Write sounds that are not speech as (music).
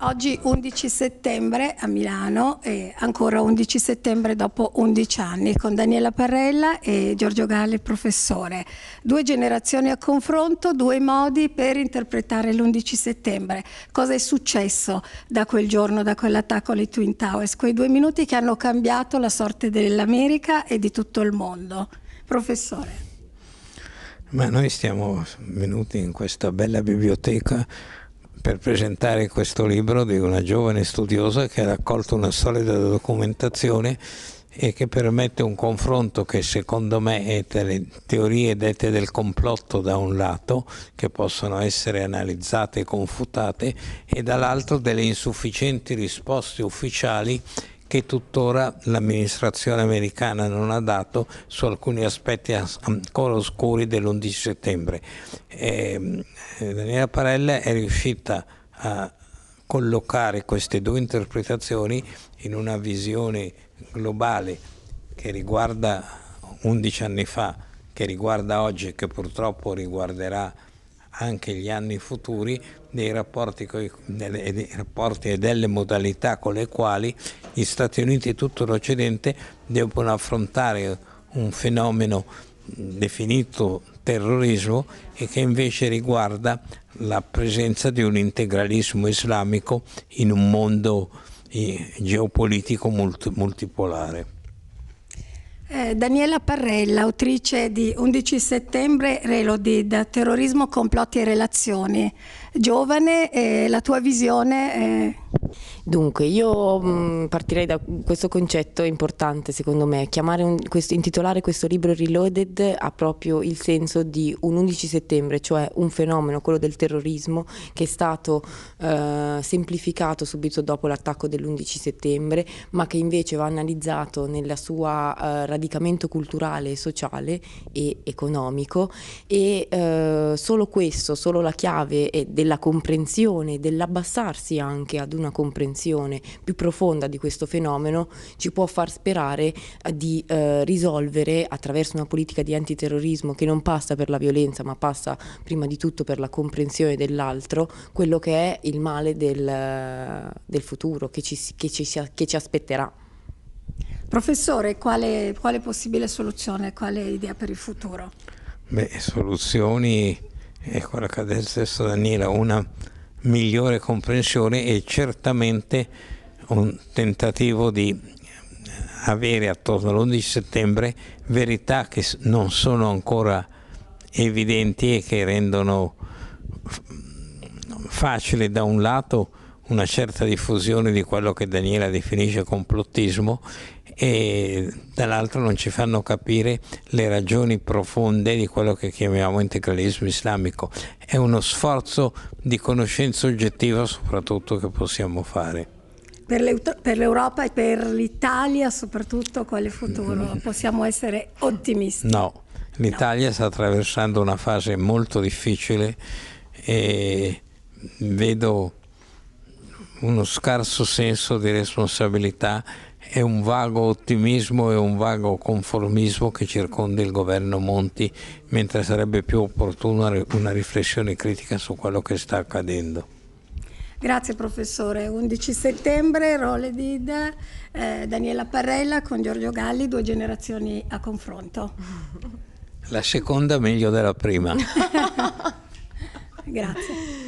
Oggi 11 settembre a Milano e ancora 11 settembre dopo 11 anni con Daniela Parrella e Giorgio Galli, professore. Due generazioni a confronto, due modi per interpretare l'11 settembre. Cosa è successo da quel giorno, da quell'attacco alle Twin Towers? Quei due minuti che hanno cambiato la sorte dell'America e di tutto il mondo. Professore. Ma noi siamo venuti in questa bella biblioteca per presentare questo libro di una giovane studiosa che ha raccolto una solida documentazione e che permette un confronto che secondo me è tra le teorie dette del complotto da un lato, che possono essere analizzate e confutate, e dall'altro delle insufficienti risposte ufficiali che tuttora l'amministrazione americana non ha dato su alcuni aspetti ancora oscuri dell'11 settembre. E, ehm, eh, Daniela Parella è riuscita a collocare queste due interpretazioni in una visione globale che riguarda 11 anni fa, che riguarda oggi e che purtroppo riguarderà anche gli anni futuri dei rapporti, coi, dei rapporti e delle modalità con le quali gli Stati Uniti e tutto l'Occidente devono affrontare un fenomeno definito terrorismo e che invece riguarda la presenza di un integralismo islamico in un mondo eh, geopolitico multipolare. Eh, Daniela Parrella, autrice di 11 settembre, Relodid, Terrorismo, complotti e relazioni. Giovane, eh, la tua visione... Eh... Dunque, io mh, mm, partirei da questo concetto importante secondo me, un, questo, intitolare questo libro Reloaded ha proprio il senso di un 11 settembre, cioè un fenomeno, quello del terrorismo, che è stato eh, semplificato subito dopo l'attacco dell'11 settembre, ma che invece va analizzato nel suo eh, radicamento culturale, sociale e economico e eh, solo questo, solo la chiave eh, della comprensione, dell'abbassarsi anche ad una comprensione comprensione più profonda di questo fenomeno ci può far sperare eh, di eh, risolvere attraverso una politica di antiterrorismo che non passa per la violenza ma passa prima di tutto per la comprensione dell'altro, quello che è il male del, eh, del futuro che ci, che, ci, che ci aspetterà. Professore, quale, quale, possibile soluzione, quale idea per il futuro? Beh, soluzioni è ecco quella che ha detto stesso Danila, una migliore comprensione e certamente un tentativo di avere attorno all'11 settembre verità che non sono ancora evidenti e che rendono facile da un lato una certa diffusione di quello che Daniela definisce complottismo e dall'altro non ci fanno capire le ragioni profonde di quello che chiamiamo integralismo islamico. È uno sforzo di conoscenza oggettiva soprattutto che possiamo fare. Per, per l'Europa e per l'Italia soprattutto quale futuro? (laughs) Possiamo essere ottimisti? No, l'Italia no. sta attraversando una fase molto difficile e vedo uno scarso senso di responsabilità e un vago ottimismo e un vago conformismo che circonda il governo Monti, mentre sarebbe più opportuna una riflessione critica su quello che sta accadendo. Grazie professore. 11 settembre, Role Did, eh, Daniela Parrella con Giorgio Galli, due generazioni a confronto. La seconda meglio della prima. (laughs) Grazie.